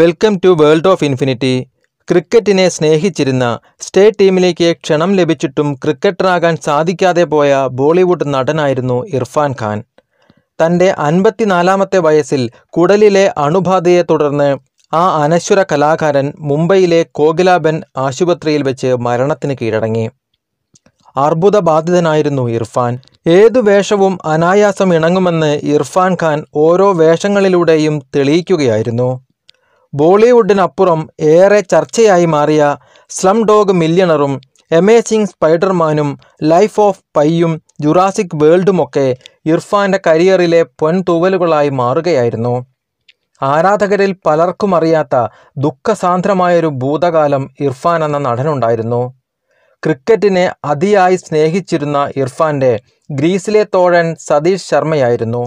welcome to world of infinity ക്രിക്കറ്റിനെ സ്നേഹിച്ചിരുന്ന stay ടീമിലേക്ക് ക്ഷണം ലഭിച്ചിട്ടും ക്രിക്കറ്ററാകാൻ സാധിക്കാതെ പോയ ബോളിവുഡ് നടനായിരുന്നു ഇർഫാൻ ഖാൻ തൻ്റെ അൻപത്തിനാലാമത്തെ വയസ്സിൽ കുടലിലെ അണുബാധയെ തുടർന്ന് ആ അനശ്വര കലാകാരൻ മുംബൈയിലെ കോകിലാബൻ ആശുപത്രിയിൽ വെച്ച് മരണത്തിന് കീഴടങ്ങി അർബുദബാധിതനായിരുന്നു ഇർഫാൻ ഏതു വേഷവും അനായാസം ഇണങ്ങുമെന്ന് ഇർഫാൻ ഖാൻ ഓരോ വേഷങ്ങളിലൂടെയും തെളിയിക്കുകയായിരുന്നു ബോളിവുഡിനപ്പുറം ഏറെ ചർച്ചയായി മാറിയ സ്ലം ഡോഗ് മില്യണറും എമേസിംഗ് സ്പൈഡർമാനും ലൈഫ് ഓഫ് പൈയും ജുറാസിക് വേൾഡുമൊക്കെ ഇർഫാൻ്റെ കരിയറിലെ പൊൻതൂവലുകളായി മാറുകയായിരുന്നു ആരാധകരിൽ പലർക്കും അറിയാത്ത ദുഃഖസാന്ദ്രമായൊരു ഭൂതകാലം ഇർഫാൻ എന്ന നടനുണ്ടായിരുന്നു ക്രിക്കറ്റിനെ അതിയായി സ്നേഹിച്ചിരുന്ന ഇർഫാൻ്റെ ഗ്രീസിലെ തോഴൻ സതീഷ് ശർമ്മയായിരുന്നു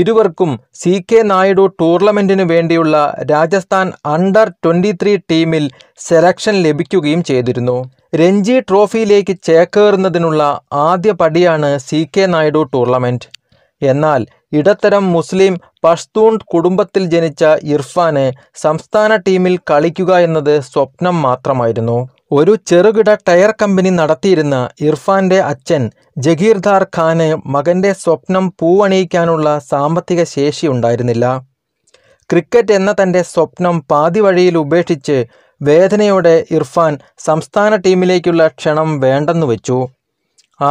ഇരുവർക്കും സി കെ നായിഡു ടൂർണമെന്റിനു വേണ്ടിയുള്ള രാജസ്ഥാൻ അണ്ടർ ട്വന്റി ത്രീ ടീമിൽ സെലക്ഷൻ ലഭിക്കുകയും ചെയ്തിരുന്നു രഞ്ജി ട്രോഫിയിലേക്ക് ചേക്കേറുന്നതിനുള്ള ആദ്യ പടിയാണ് സി കെ നായിഡു ടൂർണമെന്റ് എന്നാൽ ഇടത്തരം മുസ്ലിം പഷ്തൂൺ കുടുംബത്തിൽ ജനിച്ച ഇർഫാന് സംസ്ഥാന ടീമിൽ കളിക്കുക എന്നത് സ്വപ്നം മാത്രമായിരുന്നു ഒരു ചെറുകിട ടയർ കമ്പനി നടത്തിയിരുന്ന ഇർഫാന്റെ അച്ഛൻ ജഗീർദാർ ഖാന് മകൻ്റെ സ്വപ്നം പൂവണിയിക്കാനുള്ള സാമ്പത്തിക ശേഷി ഉണ്ടായിരുന്നില്ല ക്രിക്കറ്റ് എന്ന തൻ്റെ സ്വപ്നം പാതി വഴിയിൽ ഉപേക്ഷിച്ച് വേദനയോടെ ഇർഫാൻ സംസ്ഥാന ടീമിലേക്കുള്ള ക്ഷണം വേണ്ടെന്നു വെച്ചു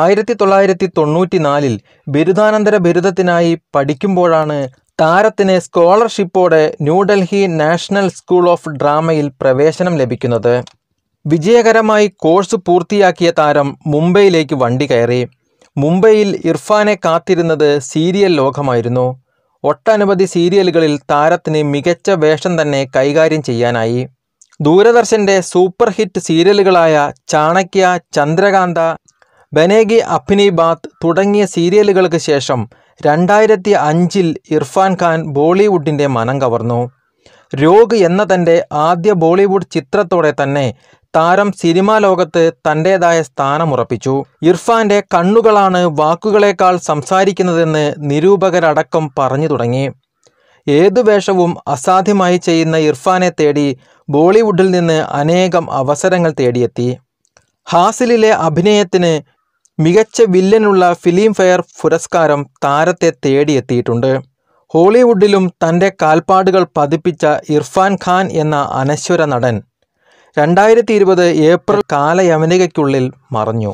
ആയിരത്തി തൊള്ളായിരത്തി തൊണ്ണൂറ്റിനാലിൽ ബിരുദാനന്തര ബിരുദത്തിനായി പഠിക്കുമ്പോഴാണ് താരത്തിന് സ്കോളർഷിപ്പോടെ ന്യൂഡൽഹി നാഷണൽ സ്കൂൾ ഓഫ് ഡ്രാമയിൽ പ്രവേശനം ലഭിക്കുന്നത് വിജയകരമായി കോഴ്സ് പൂർത്തിയാക്കിയ താരം മുംബൈയിലേക്ക് വണ്ടി കയറി മുംബൈയിൽ ഇർഫാനെ കാത്തിരുന്നത് സീരിയൽ ലോകമായിരുന്നു ഒട്ടനവധി സീരിയലുകളിൽ താരത്തിന് മികച്ച വേഷം തന്നെ കൈകാര്യം ചെയ്യാനായി ദൂരദർശൻ്റെ സൂപ്പർ ഹിറ്റ് സീരിയലുകളായ ചാണക്യ ചന്ദ്രകാന്ത ബനേഗി അഭിനി ബാത്ത് തുടങ്ങിയ സീരിയലുകൾക്ക് ശേഷം രണ്ടായിരത്തി അഞ്ചിൽ ഇർഫാൻ ഖാൻ ബോളിവുഡിൻ്റെ മനം കവർന്നു രോഗ് എന്ന തൻ്റെ ആദ്യ ബോളിവുഡ് ചിത്രത്തോടെ തന്നെ താരം സിനിമാ ലോകത്ത് തന്റേതായ സ്ഥാനമുറപ്പിച്ചു ഇർഫാന്റെ കണ്ണുകളാണ് വാക്കുകളേക്കാൾ സംസാരിക്കുന്നതെന്ന് നിരൂപകരടക്കം പറഞ്ഞു തുടങ്ങി ഏതു വേഷവും അസാധ്യമായി ചെയ്യുന്ന ഇർഫാനെ തേടി ബോളിവുഡിൽ നിന്ന് അനേകം അവസരങ്ങൾ തേടിയെത്തി ഹാസിലിലെ അഭിനയത്തിന് മികച്ച വില്ലനുള്ള ഫിലിം ഫെയർ പുരസ്കാരം താരത്തെ തേടിയെത്തിയിട്ടുണ്ട് ഹോളിവുഡിലും തൻ്റെ കാൽപ്പാടുകൾ പതിപ്പിച്ച ഇർഫാൻ ഖാൻ എന്ന അനശ്വര നടൻ രണ്ടായിരത്തി ഇരുപത് ഏപ്രിൽ കാലയവനികയ്ക്കുള്ളിൽ മറഞ്ഞു